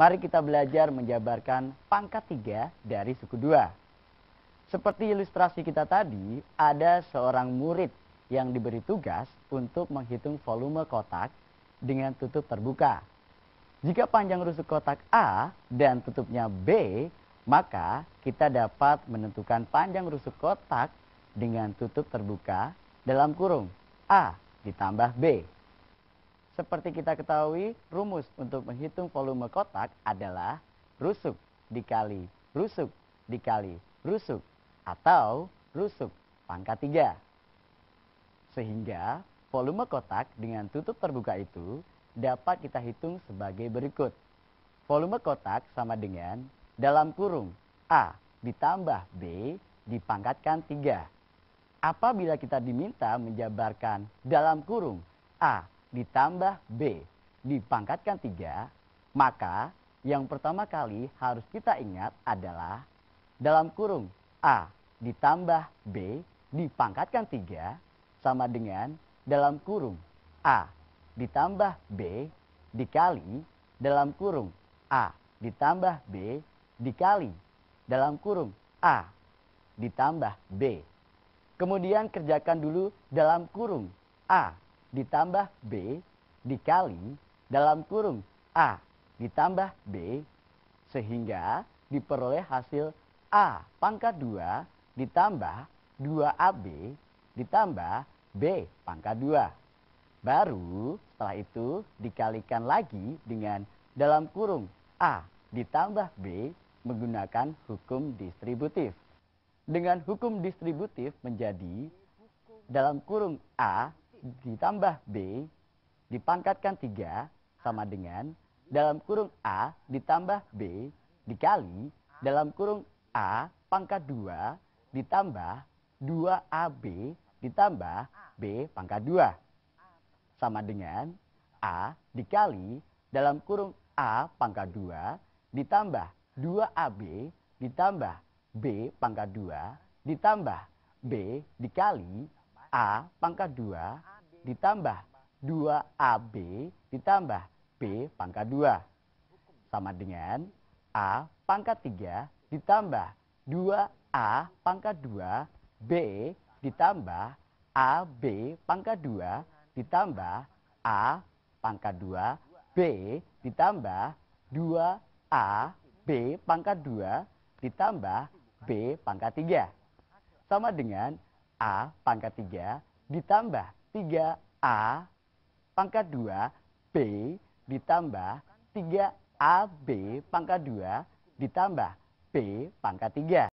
Mari kita belajar menjabarkan pangkat tiga dari suku dua. Seperti ilustrasi kita tadi, ada seorang murid yang diberi tugas untuk menghitung volume kotak dengan tutup terbuka. Jika panjang rusuk kotak A dan tutupnya B, maka kita dapat menentukan panjang rusuk kotak dengan tutup terbuka dalam kurung A ditambah B. Seperti kita ketahui, rumus untuk menghitung volume kotak adalah rusuk dikali rusuk dikali rusuk atau rusuk pangkat 3. Sehingga volume kotak dengan tutup terbuka itu dapat kita hitung sebagai berikut. Volume kotak sama dengan dalam kurung A ditambah B dipangkatkan 3. Apabila kita diminta menjabarkan dalam kurung A ditambah B dipangkatkan 3, maka yang pertama kali harus kita ingat adalah dalam kurung A ditambah B dipangkatkan 3 sama dengan dalam kurung A ditambah B dikali dalam kurung A ditambah B dikali dalam kurung A ditambah B. Kemudian kerjakan dulu dalam kurung A ditambah B dikali dalam kurung A ditambah B sehingga diperoleh hasil A pangkat 2 ditambah 2AB ditambah B pangkat 2. Baru setelah itu dikalikan lagi dengan dalam kurung A ditambah B menggunakan hukum distributif. Dengan hukum distributif menjadi dalam kurung A ditambah B dipangkatkan 3 sama dengan dalam kurung A ditambah B dikali dalam kurung A pangkat 2 ditambah 2AB ditambah B pangkat 2 sama dengan A dikali dalam kurung A pangkat 2 ditambah 2AB ditambah B pangkat 2 ditambah B dikali A pangkat 2 ditambah 2AB ditambah B pangkat 2 sama dengan A pangkat 3 ditambah 2A pangkat 2 B ditambah AB pangkat 2 ditambah A pangkat 2 B ditambah 2A B pangkat 2 ditambah B pangkat 3 sama dengan A pangkat 3 ditambah 3A pangkat 2 B ditambah 3AB pangkat 2 ditambah B pangkat 3.